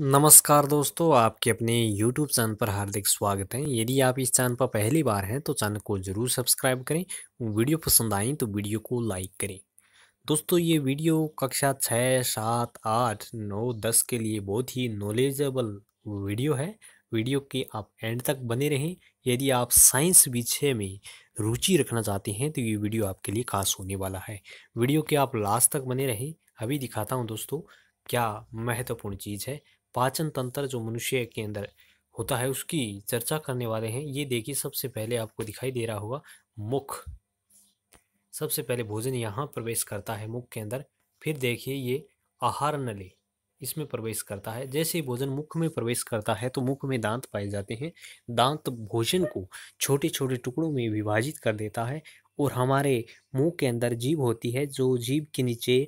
नमस्कार दोस्तों आपके अपने YouTube चैनल पर हार्दिक स्वागत है यदि आप इस चैनल पर पहली बार हैं तो चैनल को ज़रूर सब्सक्राइब करें वीडियो पसंद आई तो वीडियो को लाइक करें दोस्तों ये वीडियो कक्षा छः सात आठ नौ दस के लिए बहुत ही नॉलेजेबल वीडियो है वीडियो के आप एंड तक बने रहें यदि आप साइंस विषय में रुचि रखना चाहते हैं तो ये वीडियो आपके लिए खास होने वाला है वीडियो के आप लास्ट तक बने रहें अभी दिखाता हूँ दोस्तों क्या महत्वपूर्ण चीज़ है पाचन तंत्र जो मनुष्य के अंदर होता है उसकी चर्चा करने वाले हैं ये देखिए सबसे पहले आपको दिखाई दे रहा होगा मुख सबसे पहले भोजन यहाँ प्रवेश करता है मुख के अंदर फिर देखिए ये आहार नली इसमें प्रवेश करता है जैसे भोजन मुख में प्रवेश करता है तो मुख में दांत पाए जाते हैं दांत भोजन को छोटे छोटे टुकड़ों में विभाजित कर देता है और हमारे मुंह के अंदर जीभ होती है जो जीभ के नीचे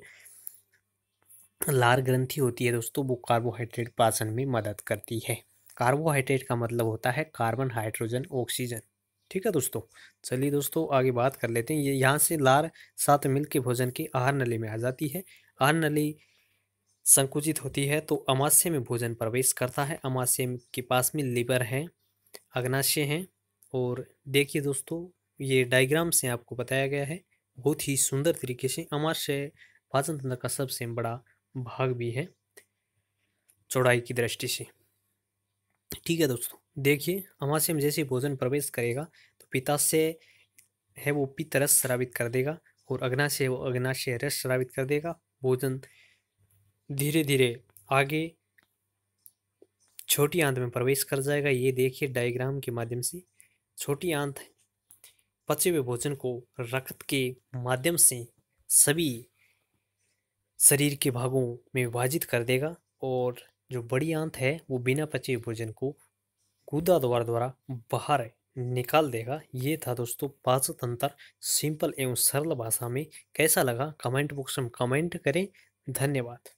लार ग्रंथि होती है दोस्तों वो कार्बोहाइड्रेट पाचन में मदद करती है कार्बोहाइड्रेट का मतलब होता है कार्बन हाइड्रोजन ऑक्सीजन ठीक है दोस्तों चलिए दोस्तों आगे बात कर लेते हैं ये यहाँ से लार साथ मिल के भोजन के आहार नली में आ जाती है आहार नली संकुचित होती है तो अमाश्य में भोजन प्रवेश करता है अमाश्य के पास में लिवर है अग्नाशय है और देखिए दोस्तों ये डायग्राम से आपको बताया गया है बहुत ही सुंदर तरीके से अमाश्य पाचन तंत्र का सबसे बड़ा भाग भी है चौड़ाई की दृष्टि से ठीक है दोस्तों देखिए में जैसे भोजन प्रवेश करेगा तो पिता से है वो पित्त रस श्रावित कर देगा और अग्नाशय वो अग्नाशय रस श्रावित कर देगा भोजन धीरे धीरे आगे छोटी आंत में प्रवेश कर जाएगा ये देखिए डायग्राम के माध्यम से छोटी आंत पचे हुए भोजन को रक्त के माध्यम से सभी शरीर के भागों में विभाजित कर देगा और जो बड़ी आंत है वो बिना पचे भोजन को गुदा द्वार द्वारा बाहर निकाल देगा ये था दोस्तों पाचन तंत्र सिंपल एवं सरल भाषा में कैसा लगा कमेंट बॉक्स में कमेंट करें धन्यवाद